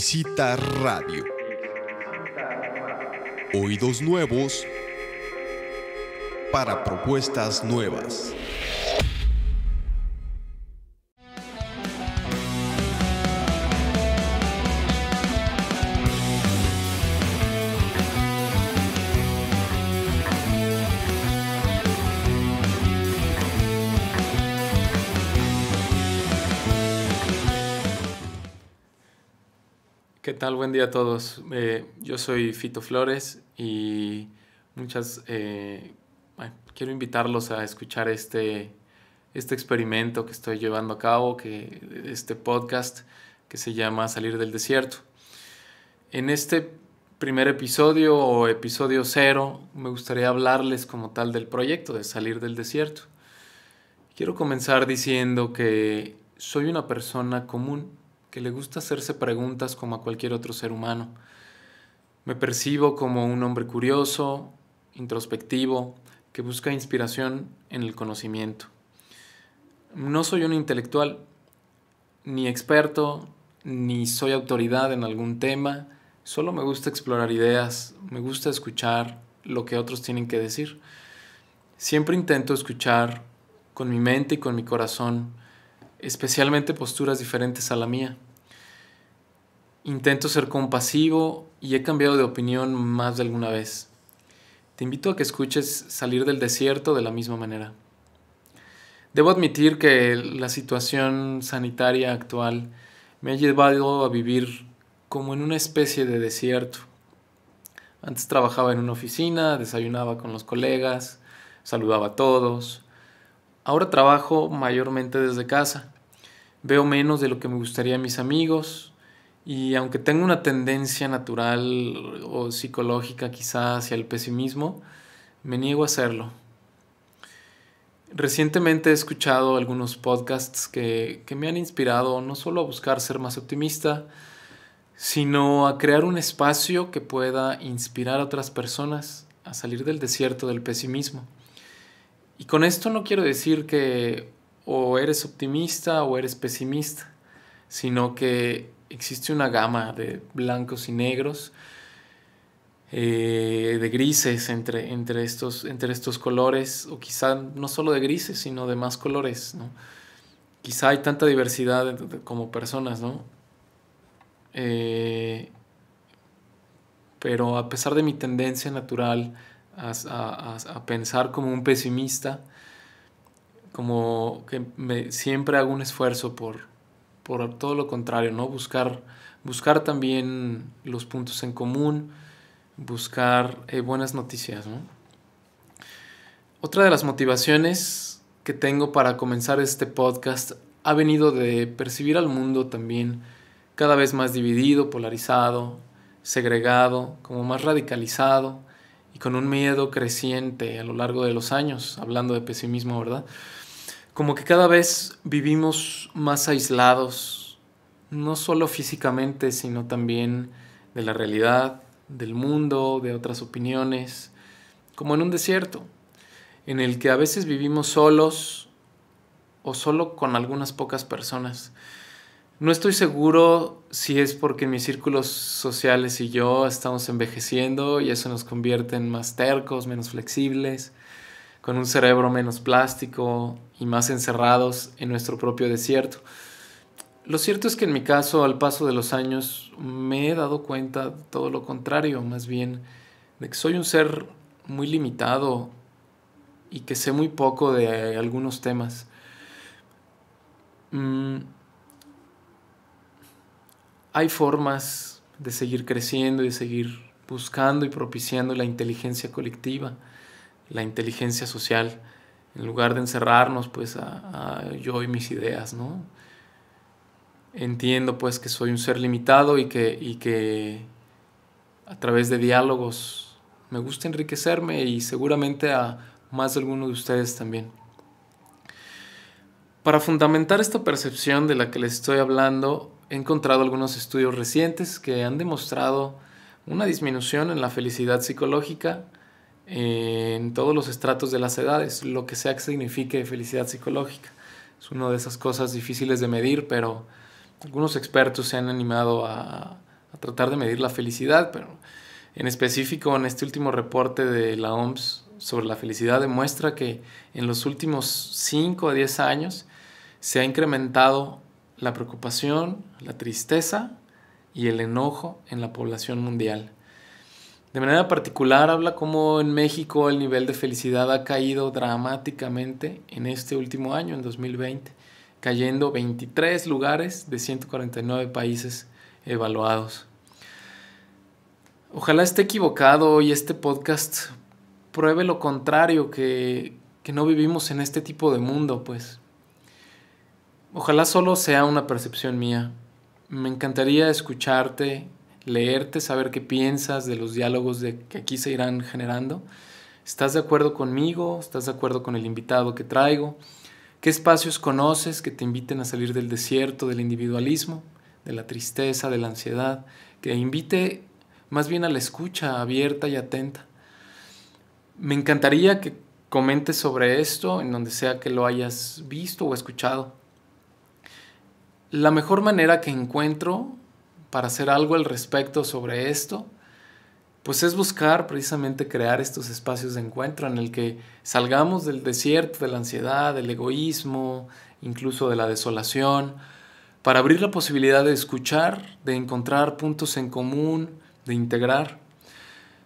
Visita Radio. Oídos nuevos para propuestas nuevas. ¿Qué tal? Buen día a todos. Eh, yo soy Fito Flores y muchas... Eh, quiero invitarlos a escuchar este, este experimento que estoy llevando a cabo, que, este podcast que se llama Salir del Desierto. En este primer episodio o episodio cero me gustaría hablarles como tal del proyecto de Salir del Desierto. Quiero comenzar diciendo que soy una persona común que le gusta hacerse preguntas como a cualquier otro ser humano. Me percibo como un hombre curioso, introspectivo, que busca inspiración en el conocimiento. No soy un intelectual, ni experto, ni soy autoridad en algún tema, solo me gusta explorar ideas, me gusta escuchar lo que otros tienen que decir. Siempre intento escuchar con mi mente y con mi corazón especialmente posturas diferentes a la mía. Intento ser compasivo y he cambiado de opinión más de alguna vez. Te invito a que escuches salir del desierto de la misma manera. Debo admitir que la situación sanitaria actual me ha llevado a vivir como en una especie de desierto. Antes trabajaba en una oficina, desayunaba con los colegas, saludaba a todos. Ahora trabajo mayormente desde casa veo menos de lo que me gustaría a mis amigos y aunque tengo una tendencia natural o psicológica quizás hacia el pesimismo, me niego a hacerlo. Recientemente he escuchado algunos podcasts que, que me han inspirado no solo a buscar ser más optimista, sino a crear un espacio que pueda inspirar a otras personas a salir del desierto del pesimismo. Y con esto no quiero decir que o eres optimista o eres pesimista, sino que existe una gama de blancos y negros, eh, de grises entre, entre, estos, entre estos colores, o quizá no solo de grises, sino de más colores. Quizá hay tanta diversidad como personas, ¿no? Eh, pero a pesar de mi tendencia natural a pensar como un pesimista, como que me, siempre hago un esfuerzo por, todo lo contrario, ¿no? Buscar, buscar también los puntos en común, buscar eh, buenas noticias, Otra de las motivaciones que tengo para comenzar este podcast ha venido de percibir al mundo también cada vez más dividido, polarizado, segregado, como más radicalizado, y con un miedo creciente a lo largo de los años, hablando de pesimismo, ¿verdad? Como que cada vez vivimos más aislados, no solo físicamente, sino también de la realidad, del mundo, de otras opiniones, como en un desierto, en el que a veces vivimos solos o solo con algunas pocas personas. No estoy seguro si es porque mis círculos sociales y yo estamos envejeciendo y eso nos convierte en más tercos, menos flexibles, con un cerebro menos plástico y más encerrados en nuestro propio desierto. Lo cierto es que en mi caso, al paso de los años, me he dado cuenta de todo lo contrario, más bien, de que soy un ser muy limitado y que sé muy poco de algunos temas. Mm, hay formas de seguir creciendo y de seguir buscando y propiciando la inteligencia colectiva, la inteligencia social, en lugar de encerrarnos pues a, yo y mis ideas, ¿no? Entiendo pues que soy un ser limitado y que, y que a través de diálogos me gusta enriquecerme y seguramente a más de alguno de ustedes también. Para fundamentar esta percepción de la que les estoy hablando, he encontrado algunos estudios recientes que han demostrado una disminución en la felicidad psicológica eh, en todos los estratos de las edades, lo que sea que signifique felicidad psicológica. Es una de esas cosas difíciles de medir, pero algunos expertos se han animado a, tratar de medir la felicidad, pero en específico en este último reporte de la OMS sobre la felicidad demuestra que en los últimos 5 a 10 años se ha incrementado la preocupación, la tristeza y el enojo en la población mundial. De manera particular habla cómo en México el nivel de felicidad ha caído dramáticamente en este último año, en 2020, cayendo 23 lugares de 149 países evaluados. Ojalá esté equivocado y este podcast pruebe lo contrario, que, que no vivimos en este tipo de mundo, pues Ojalá solo sea una percepción mía. Me encantaría escucharte, leerte, saber qué piensas de los diálogos que aquí se irán generando. ¿Estás de acuerdo conmigo? ¿Estás de acuerdo con el invitado que traigo? ¿Qué espacios conoces que te inviten a salir del desierto, del individualismo, de la tristeza, de la ansiedad? Que invite más bien a la escucha abierta y atenta. Me encantaría que comentes sobre esto en donde sea que lo hayas visto o escuchado. La mejor manera que encuentro para hacer algo al respecto sobre esto, pues es buscar precisamente crear estos espacios de encuentro en el que salgamos del desierto, de la ansiedad, del egoísmo, incluso de la desolación, para abrir la posibilidad de escuchar, de encontrar puntos en común, de integrar,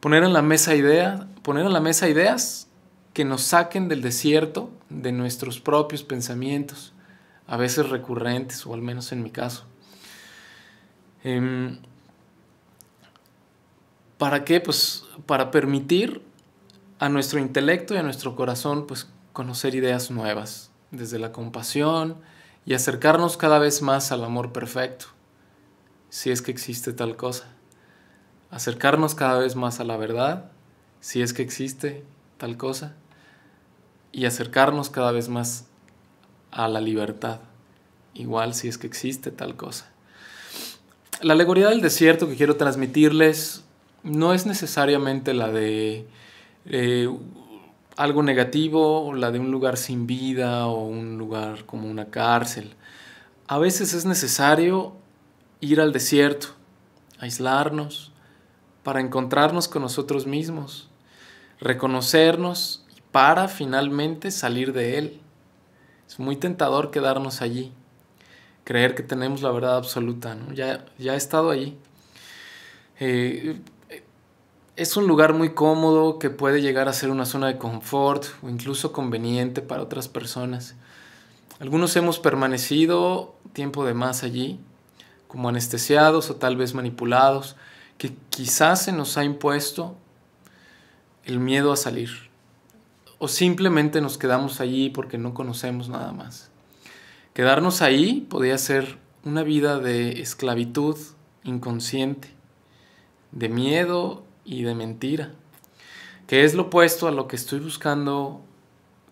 poner en la mesa ideas, poner en la mesa ideas que nos saquen del desierto, de nuestros propios pensamientos a veces recurrentes, o al menos en mi caso. Em, ¿Para qué? Pues para permitir a nuestro intelecto y a nuestro corazón pues, conocer ideas nuevas, desde la compasión y acercarnos cada vez más al amor perfecto, si es que existe tal cosa. Acercarnos cada vez más a la verdad, si es que existe tal cosa. Y acercarnos cada vez más a la libertad, igual si es que existe tal cosa. La alegoría del desierto que quiero transmitirles no es necesariamente la de eh, algo negativo, o la de un lugar sin vida o un lugar como una cárcel. A veces es necesario ir al desierto, aislarnos, para encontrarnos con nosotros mismos, reconocernos y para finalmente salir de él. Es muy tentador quedarnos allí, creer que tenemos la verdad absoluta, ¿no? Ya, ya he estado allí. Eh, es un lugar muy cómodo que puede llegar a ser una zona de confort o incluso conveniente para otras personas. Algunos hemos permanecido tiempo de más allí, como anestesiados o tal vez manipulados, que quizás se nos ha impuesto el miedo a salir o simplemente nos quedamos allí porque no conocemos nada más. Quedarnos ahí podría ser una vida de esclavitud inconsciente, de miedo y de mentira, que es lo opuesto a lo que estoy buscando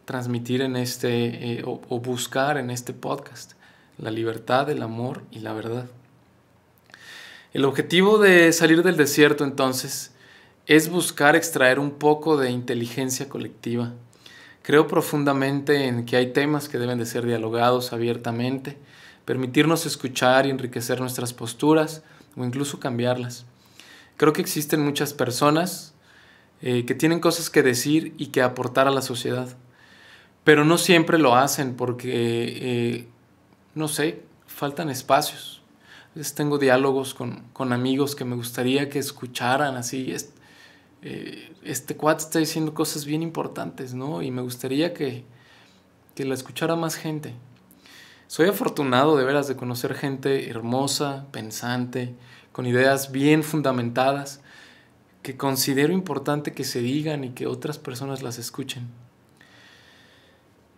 transmitir en este eh, o, o buscar en este podcast, la libertad, el amor y la verdad. El objetivo de salir del desierto entonces es buscar extraer un poco de inteligencia colectiva. Creo profundamente en que hay temas que deben de ser dialogados abiertamente, permitirnos escuchar y enriquecer nuestras posturas o incluso cambiarlas. Creo que existen muchas personas eh, que tienen cosas que decir y que aportar a la sociedad, pero no siempre lo hacen porque, eh, no sé, faltan espacios. tengo diálogos con, con amigos que me gustaría que escucharan así, eh, este cuad está diciendo cosas bien importantes, ¿no? Y me gustaría que, que la escuchara más gente. Soy afortunado de veras de conocer gente hermosa, pensante, con ideas bien fundamentadas, que considero importante que se digan y que otras personas las escuchen.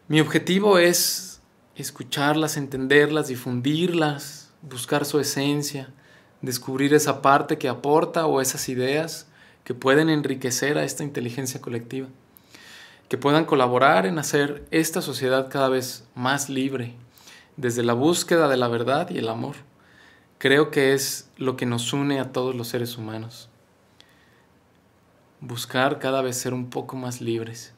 Mi objetivo es escucharlas, entenderlas, difundirlas, buscar su esencia, descubrir esa parte que aporta o esas ideas que pueden enriquecer a esta inteligencia colectiva, que puedan colaborar en hacer esta sociedad cada vez más libre, desde la búsqueda de la verdad y el amor. Creo que es lo que nos une a todos los seres humanos. Buscar cada vez ser un poco más libres.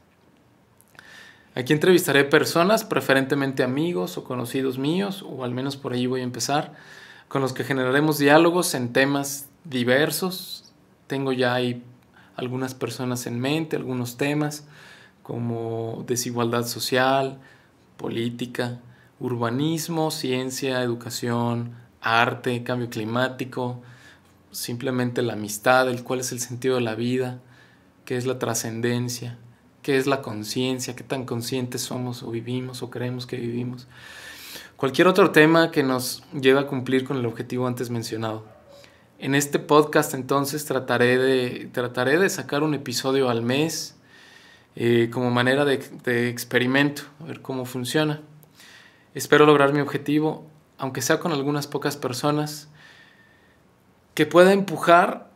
Aquí entrevistaré personas, preferentemente amigos o conocidos míos, o al menos por ahí voy a empezar, con los que generaremos diálogos en temas diversos, tengo ya ahí algunas personas en mente, algunos temas como desigualdad social, política, urbanismo, ciencia, educación, arte, cambio climático, simplemente la amistad, el cuál es el sentido de la vida, qué es la trascendencia, qué es la conciencia, qué tan conscientes somos o vivimos o creemos que vivimos. Cualquier otro tema que nos lleve a cumplir con el objetivo antes mencionado. En este podcast entonces trataré de, trataré de sacar un episodio al mes eh, como manera de, de experimento, a ver cómo funciona. Espero lograr mi objetivo, aunque sea con algunas pocas personas, que pueda empujar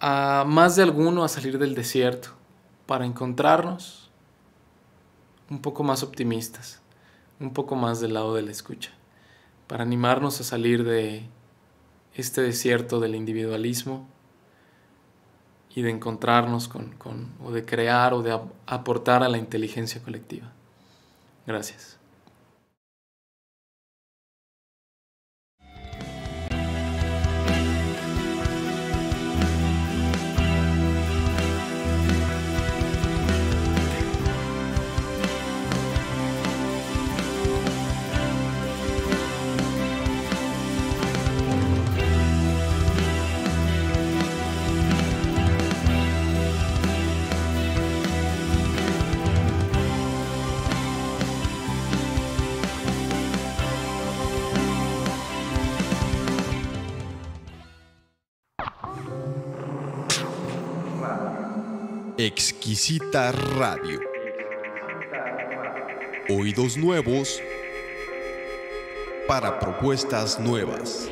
a más de alguno a salir del desierto para encontrarnos un poco más optimistas, un poco más del lado de la escucha, para animarnos a salir de este desierto del individualismo y de encontrarnos con, o de crear o de aportar a la inteligencia colectiva. Gracias. Exquisita Radio. Oídos nuevos para propuestas nuevas.